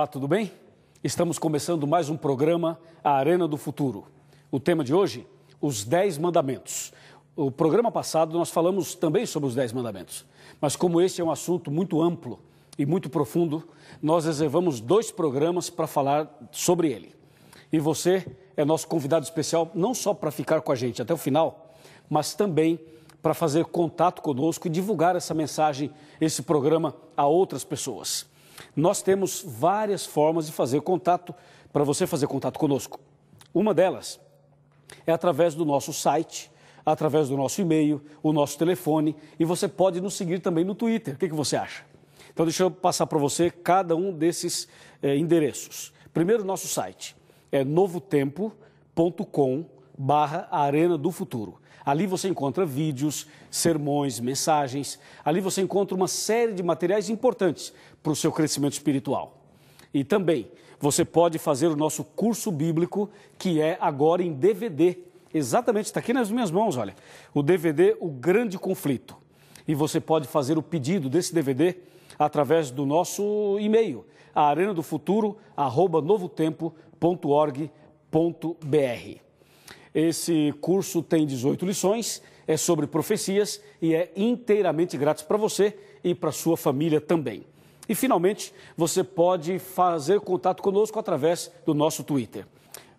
Olá, tudo bem? Estamos começando mais um programa A Arena do Futuro. O tema de hoje, os 10 mandamentos. O programa passado nós falamos também sobre os 10 mandamentos, mas como este é um assunto muito amplo e muito profundo, nós reservamos dois programas para falar sobre ele. E você é nosso convidado especial não só para ficar com a gente até o final, mas também para fazer contato conosco e divulgar essa mensagem, esse programa a outras pessoas. Nós temos várias formas de fazer contato, para você fazer contato conosco. Uma delas é através do nosso site, através do nosso e-mail, o nosso telefone e você pode nos seguir também no Twitter. O que, que você acha? Então, deixa eu passar para você cada um desses é, endereços. Primeiro, nosso site é novotempo.com.br barra Arena do Futuro. Ali você encontra vídeos, sermões, mensagens. Ali você encontra uma série de materiais importantes para o seu crescimento espiritual. E também você pode fazer o nosso curso bíblico, que é agora em DVD. Exatamente, está aqui nas minhas mãos, olha. O DVD O Grande Conflito. E você pode fazer o pedido desse DVD através do nosso e-mail, arenadofuturo.novotempo.org.br. Esse curso tem 18 lições, é sobre profecias e é inteiramente grátis para você e para sua família também. E finalmente, você pode fazer contato conosco através do nosso Twitter.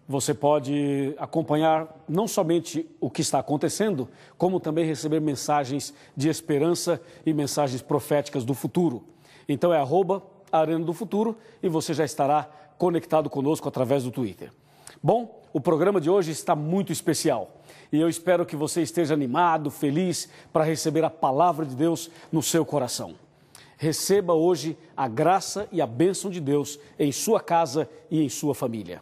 Você pode acompanhar não somente o que está acontecendo, como também receber mensagens de esperança e mensagens proféticas do futuro. Então é arroba Arena do Futuro e você já estará conectado conosco através do Twitter. Bom, o programa de hoje está muito especial e eu espero que você esteja animado, feliz para receber a palavra de Deus no seu coração. Receba hoje a graça e a bênção de Deus em sua casa e em sua família.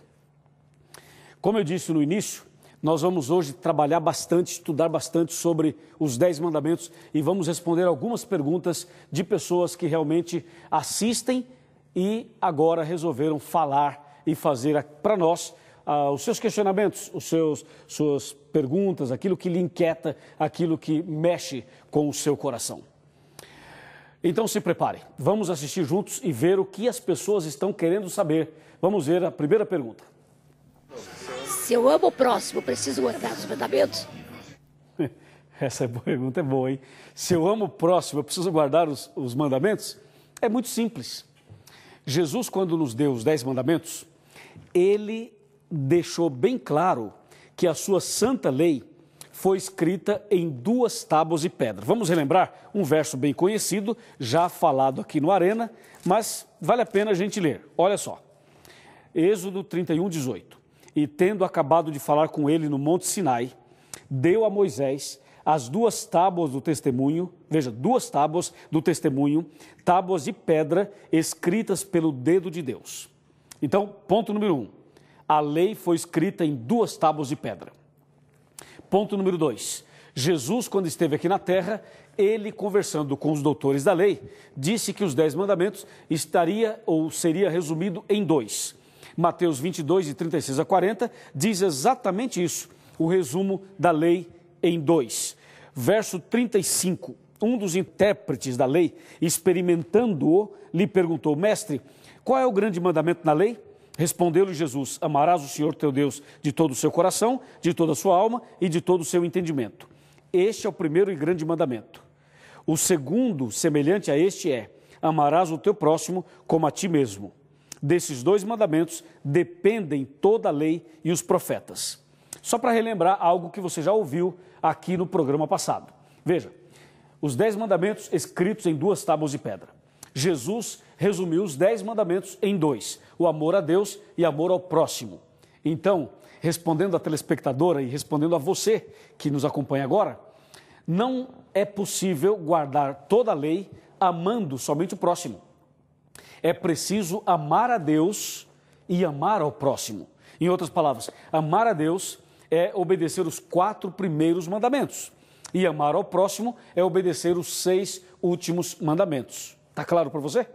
Como eu disse no início, nós vamos hoje trabalhar bastante, estudar bastante sobre os Dez Mandamentos e vamos responder algumas perguntas de pessoas que realmente assistem e agora resolveram falar e fazer para nós ah, os seus questionamentos, os seus, suas perguntas, aquilo que lhe inquieta, aquilo que mexe com o seu coração. Então se prepare, vamos assistir juntos e ver o que as pessoas estão querendo saber. Vamos ver a primeira pergunta. Se eu amo o próximo, preciso guardar os mandamentos? Essa pergunta é boa, hein? Se eu amo o próximo, eu preciso guardar os, os mandamentos? É muito simples. Jesus, quando nos deu os dez mandamentos, ele deixou bem claro que a sua santa lei foi escrita em duas tábuas de pedra. Vamos relembrar um verso bem conhecido, já falado aqui no Arena, mas vale a pena a gente ler. Olha só. Êxodo 31, 18. E tendo acabado de falar com ele no Monte Sinai, deu a Moisés as duas tábuas do testemunho, veja, duas tábuas do testemunho, tábuas de pedra escritas pelo dedo de Deus. Então, ponto número um a lei foi escrita em duas tábuas de pedra. Ponto número dois. Jesus, quando esteve aqui na terra, ele, conversando com os doutores da lei, disse que os dez mandamentos estaria ou seria resumido em dois. Mateus 22, de 36 a 40, diz exatamente isso, o resumo da lei em dois. Verso 35, um dos intérpretes da lei, experimentando-o, lhe perguntou, mestre, qual é o grande mandamento na lei? Respondeu-lhe Jesus: Amarás o Senhor teu Deus de todo o seu coração, de toda a sua alma e de todo o seu entendimento. Este é o primeiro e grande mandamento. O segundo, semelhante a este, é: Amarás o teu próximo como a ti mesmo. Desses dois mandamentos dependem toda a lei e os profetas. Só para relembrar algo que você já ouviu aqui no programa passado. Veja, os dez mandamentos escritos em duas tábuas de pedra. Jesus resumiu os dez mandamentos em dois: o amor a Deus e amor ao próximo. Então, respondendo à telespectadora e respondendo a você que nos acompanha agora, não é possível guardar toda a lei amando somente o próximo. É preciso amar a Deus e amar ao próximo. Em outras palavras, amar a Deus é obedecer os quatro primeiros mandamentos, e amar ao próximo é obedecer os seis últimos mandamentos. Está claro para você?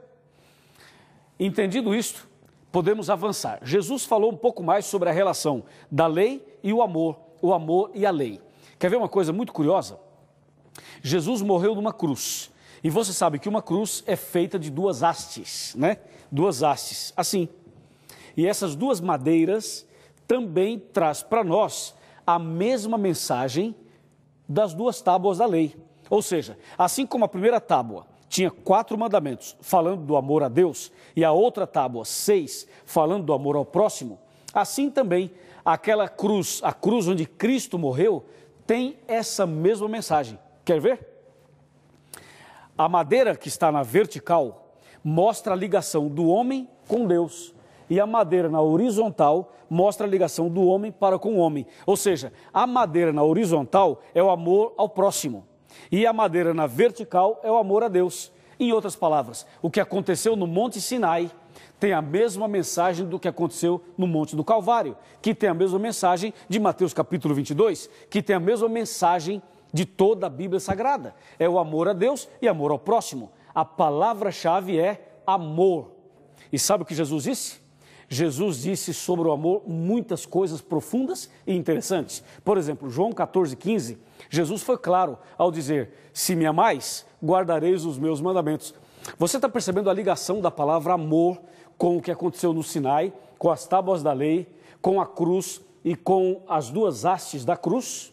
Entendido isto, podemos avançar. Jesus falou um pouco mais sobre a relação da lei e o amor, o amor e a lei. Quer ver uma coisa muito curiosa? Jesus morreu numa cruz. E você sabe que uma cruz é feita de duas hastes, né? Duas hastes, assim. E essas duas madeiras também traz para nós a mesma mensagem das duas tábuas da lei. Ou seja, assim como a primeira tábua tinha quatro mandamentos falando do amor a Deus e a outra tábua, seis, falando do amor ao próximo, assim também aquela cruz, a cruz onde Cristo morreu, tem essa mesma mensagem. Quer ver? A madeira que está na vertical mostra a ligação do homem com Deus. E a madeira na horizontal mostra a ligação do homem para com o homem. Ou seja, a madeira na horizontal é o amor ao próximo. E a madeira na vertical é o amor a Deus. Em outras palavras, o que aconteceu no Monte Sinai tem a mesma mensagem do que aconteceu no Monte do Calvário, que tem a mesma mensagem de Mateus capítulo 22, que tem a mesma mensagem de toda a Bíblia Sagrada. É o amor a Deus e amor ao próximo. A palavra-chave é amor. E sabe o que Jesus disse? Jesus disse sobre o amor muitas coisas profundas e interessantes. Por exemplo, João 14, 15, Jesus foi claro ao dizer: Se me amais, guardareis os meus mandamentos. Você está percebendo a ligação da palavra amor com o que aconteceu no Sinai, com as tábuas da lei, com a cruz e com as duas hastes da cruz?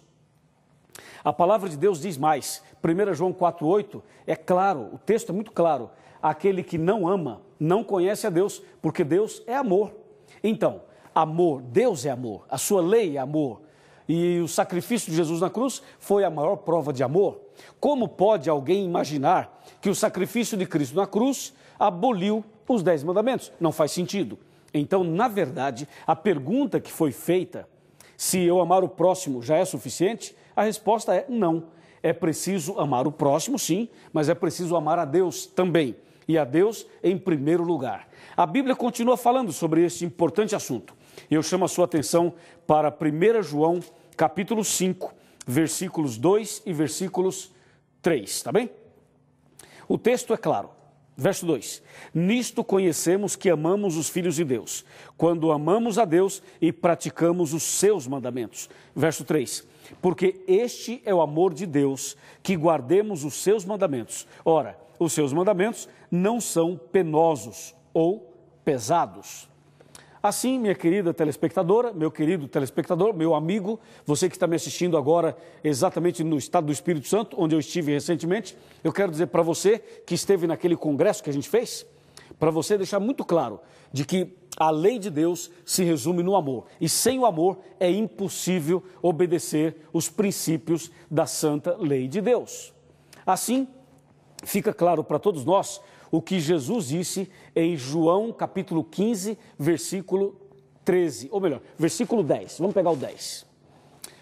A palavra de Deus diz mais. 1 João 4,8 é claro, o texto é muito claro. Aquele que não ama não conhece a Deus, porque Deus é amor. Então, amor, Deus é amor, a sua lei é amor. E o sacrifício de Jesus na cruz foi a maior prova de amor. Como pode alguém imaginar que o sacrifício de Cristo na cruz aboliu os dez mandamentos? Não faz sentido. Então, na verdade, a pergunta que foi feita, se eu amar o próximo já é suficiente, a resposta é não. É preciso amar o próximo, sim, mas é preciso amar a Deus também e a Deus em primeiro lugar. A Bíblia continua falando sobre este importante assunto. Eu chamo a sua atenção para 1 João, capítulo 5, versículos 2 e versículos 3, tá bem? O texto é claro. Verso 2: Nisto conhecemos que amamos os filhos de Deus, quando amamos a Deus e praticamos os seus mandamentos. Verso 3: porque este é o amor de Deus, que guardemos os seus mandamentos. Ora, os seus mandamentos não são penosos ou pesados. Assim, minha querida telespectadora, meu querido telespectador, meu amigo, você que está me assistindo agora exatamente no estado do Espírito Santo, onde eu estive recentemente, eu quero dizer para você que esteve naquele congresso que a gente fez, para você deixar muito claro de que a lei de Deus se resume no amor. E sem o amor é impossível obedecer os princípios da santa lei de Deus. Assim, fica claro para todos nós o que Jesus disse em João capítulo 15, versículo 13, ou melhor, versículo 10. Vamos pegar o 10.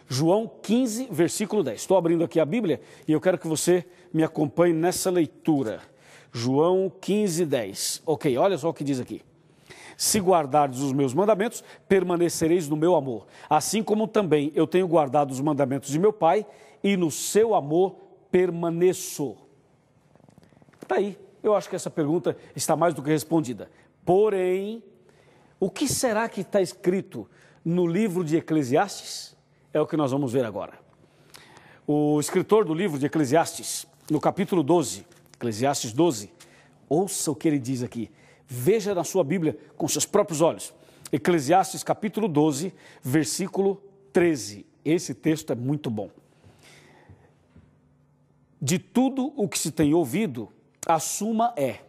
João 15, versículo 10. Estou abrindo aqui a Bíblia e eu quero que você me acompanhe nessa leitura. João 15, 10. Ok, olha só o que diz aqui. Se guardardes os meus mandamentos, permanecereis no meu amor, assim como também eu tenho guardado os mandamentos de meu Pai, e no seu amor permaneço. Está aí. Eu acho que essa pergunta está mais do que respondida. Porém, o que será que está escrito no livro de Eclesiastes? É o que nós vamos ver agora. O escritor do livro de Eclesiastes, no capítulo 12, Eclesiastes 12, ouça o que ele diz aqui. Veja na sua Bíblia com seus próprios olhos. Eclesiastes capítulo 12, versículo 13. Esse texto é muito bom. De tudo o que se tem ouvido, a suma é: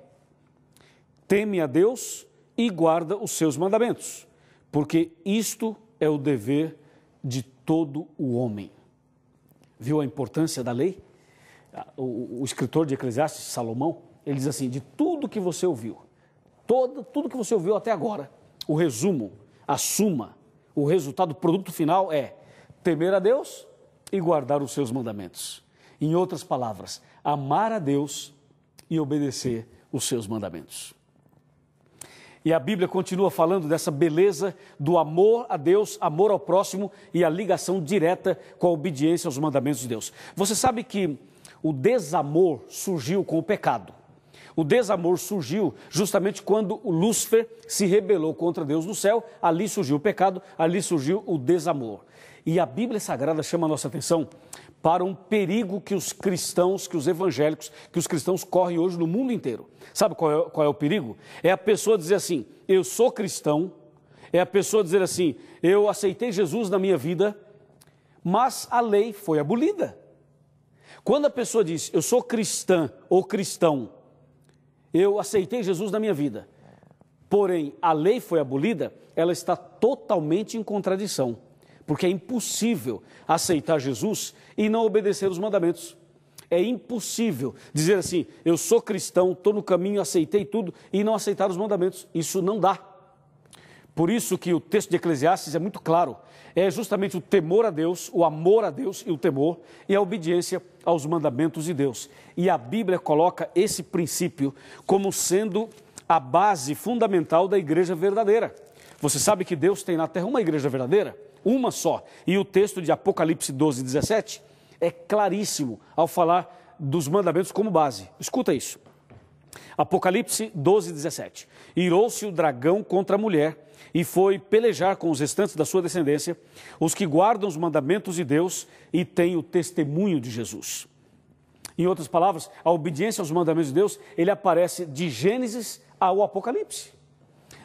teme a Deus e guarda os seus mandamentos, porque isto é o dever de todo o homem. Viu a importância da lei? O, escritor de Eclesiastes, Salomão, ele diz assim: de tudo que você ouviu, todo, tudo que você ouviu até agora, o resumo, a suma, o resultado, o produto final é temer a Deus e guardar os seus mandamentos. Em outras palavras, amar a Deus e obedecer os seus mandamentos. E a Bíblia continua falando dessa beleza do amor a Deus, amor ao próximo e a ligação direta com a obediência aos mandamentos de Deus. Você sabe que o desamor surgiu com o pecado. O desamor surgiu justamente quando o Lúcifer se rebelou contra Deus no céu. Ali surgiu o pecado, ali surgiu o desamor. E a Bíblia Sagrada chama a nossa atenção para um perigo que os cristãos, que os evangélicos, que os cristãos correm hoje no mundo inteiro. Sabe qual é, qual é o perigo? É a pessoa dizer assim: eu sou cristão. É a pessoa dizer assim: eu aceitei Jesus na minha vida, mas a lei foi abolida. Quando a pessoa diz eu sou cristã ou cristão, eu aceitei Jesus na minha vida. Porém, a lei foi abolida, ela está totalmente em contradição, porque é impossível aceitar Jesus e não obedecer os mandamentos. É impossível dizer assim: eu sou cristão, estou no caminho, aceitei tudo e não aceitar os mandamentos. Isso não dá. Por isso que o texto de Eclesiastes é muito claro. É justamente o temor a Deus, o amor a Deus e o temor e a obediência aos mandamentos de Deus. E a Bíblia coloca esse princípio como sendo a base fundamental da igreja verdadeira. Você sabe que Deus tem na terra uma igreja verdadeira? Uma só. E o texto de Apocalipse 12, 17 é claríssimo ao falar dos mandamentos como base. Escuta isso. Apocalipse 12, 17. Irou-se o dragão contra a mulher e foi pelejar com os restantes da sua descendência, os que guardam os mandamentos de Deus e têm o testemunho de Jesus. Em outras palavras, a obediência aos mandamentos de Deus, ele aparece de Gênesis ao Apocalipse.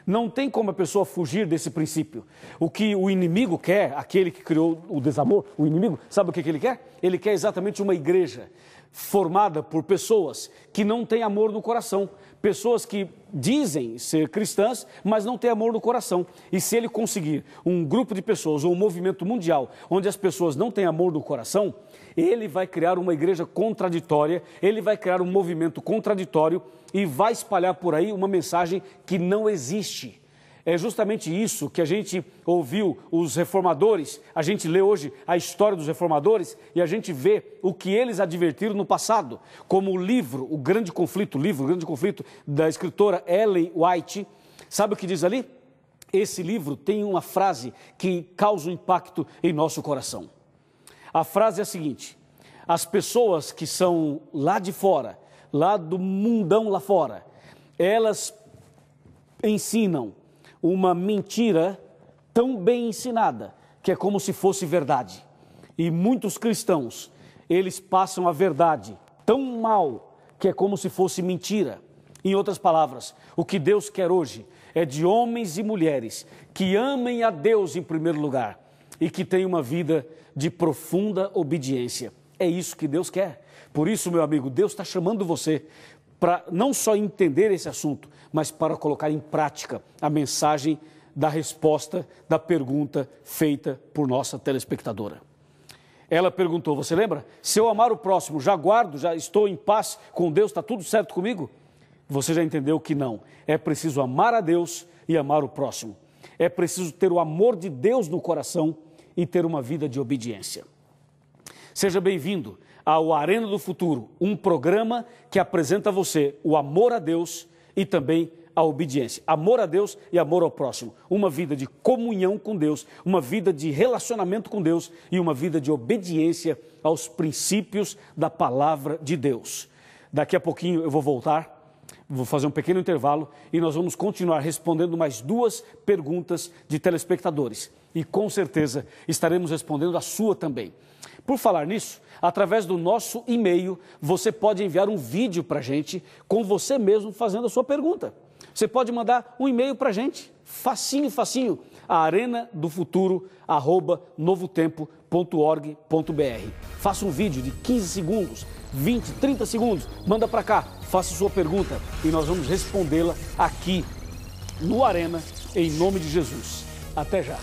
Não tem como a pessoa fugir desse princípio. O que o inimigo quer, aquele que criou o desamor, o inimigo, sabe o que, que ele quer? Ele quer exatamente uma igreja formada por pessoas que não têm amor no coração, pessoas que dizem ser cristãs, mas não têm amor no coração. E se ele conseguir um grupo de pessoas ou um movimento mundial onde as pessoas não têm amor no coração, ele vai criar uma igreja contraditória, ele vai criar um movimento contraditório e vai espalhar por aí uma mensagem que não existe. É justamente isso que a gente ouviu os reformadores, a gente lê hoje a história dos reformadores e a gente vê o que eles advertiram no passado, como o livro, o grande conflito, o livro, o grande conflito da escritora Ellen White. Sabe o que diz ali? Esse livro tem uma frase que causa um impacto em nosso coração. A frase é a seguinte: as pessoas que são lá de fora, lá do mundão lá fora, elas ensinam uma mentira tão bem ensinada, que é como se fosse verdade. E muitos cristãos, eles passam a verdade tão mal, que é como se fosse mentira. Em outras palavras, o que Deus quer hoje é de homens e mulheres que amem a Deus em primeiro lugar e que tenham uma vida de profunda obediência. É isso que Deus quer. Por isso, meu amigo, Deus está chamando você para não só entender esse assunto, mas para colocar em prática a mensagem da resposta da pergunta feita por nossa telespectadora. Ela perguntou: Você lembra? Se eu amar o próximo, já guardo, já estou em paz com Deus, está tudo certo comigo? Você já entendeu que não. É preciso amar a Deus e amar o próximo. É preciso ter o amor de Deus no coração e ter uma vida de obediência. Seja bem-vindo ao Arena do Futuro, um programa que apresenta a você o amor a Deus e também a obediência. Amor a Deus e amor ao próximo. Uma vida de comunhão com Deus, uma vida de relacionamento com Deus e uma vida de obediência aos princípios da palavra de Deus. Daqui a pouquinho eu vou voltar Vou fazer um pequeno intervalo e nós vamos continuar respondendo mais duas perguntas de telespectadores. E com certeza estaremos respondendo a sua também. Por falar nisso, através do nosso e-mail, você pode enviar um vídeo para a gente com você mesmo fazendo a sua pergunta. Você pode mandar um e-mail para a gente, facinho, facinho, novotempo.org.br. Faça um vídeo de 15 segundos, 20, 30 segundos, manda para cá, faça sua pergunta e nós vamos respondê-la aqui no Arena, em nome de Jesus. Até já!